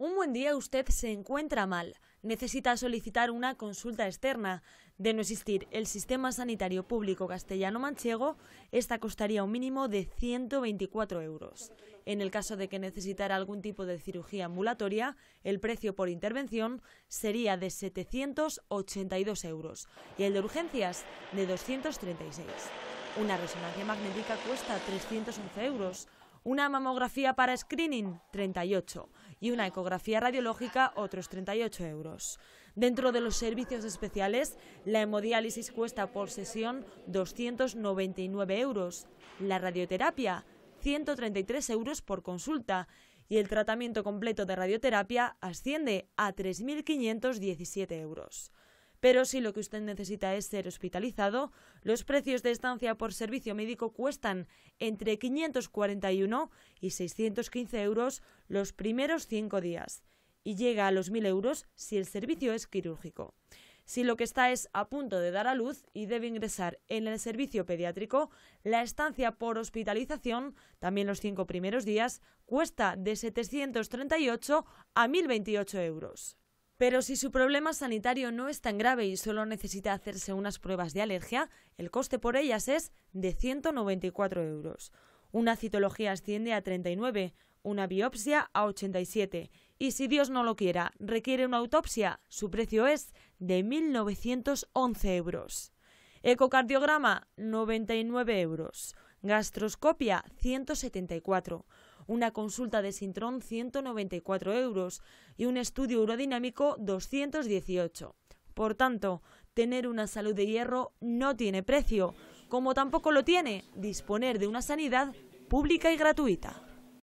Un buen día usted se encuentra mal, necesita solicitar una consulta externa. De no existir el sistema sanitario público castellano-manchego, esta costaría un mínimo de 124 euros. En el caso de que necesitara algún tipo de cirugía ambulatoria, el precio por intervención sería de 782 euros y el de urgencias de 236. Una resonancia magnética cuesta 311 euros una mamografía para screening 38 y una ecografía radiológica otros 38 euros. Dentro de los servicios especiales, la hemodiálisis cuesta por sesión 299 euros, la radioterapia 133 euros por consulta y el tratamiento completo de radioterapia asciende a 3.517 euros. Pero si lo que usted necesita es ser hospitalizado, los precios de estancia por servicio médico cuestan entre 541 y 615 euros los primeros cinco días y llega a los 1.000 euros si el servicio es quirúrgico. Si lo que está es a punto de dar a luz y debe ingresar en el servicio pediátrico, la estancia por hospitalización, también los cinco primeros días, cuesta de 738 a 1.028 euros. Pero si su problema sanitario no es tan grave y solo necesita hacerse unas pruebas de alergia, el coste por ellas es de 194 euros. Una citología asciende a 39, una biopsia a 87 y si Dios no lo quiera requiere una autopsia, su precio es de 1.911 euros. Ecocardiograma 99 euros, gastroscopia 174 una consulta de sintrón 194 euros y un estudio urodinámico 218. Por tanto, tener una salud de hierro no tiene precio, como tampoco lo tiene disponer de una sanidad pública y gratuita.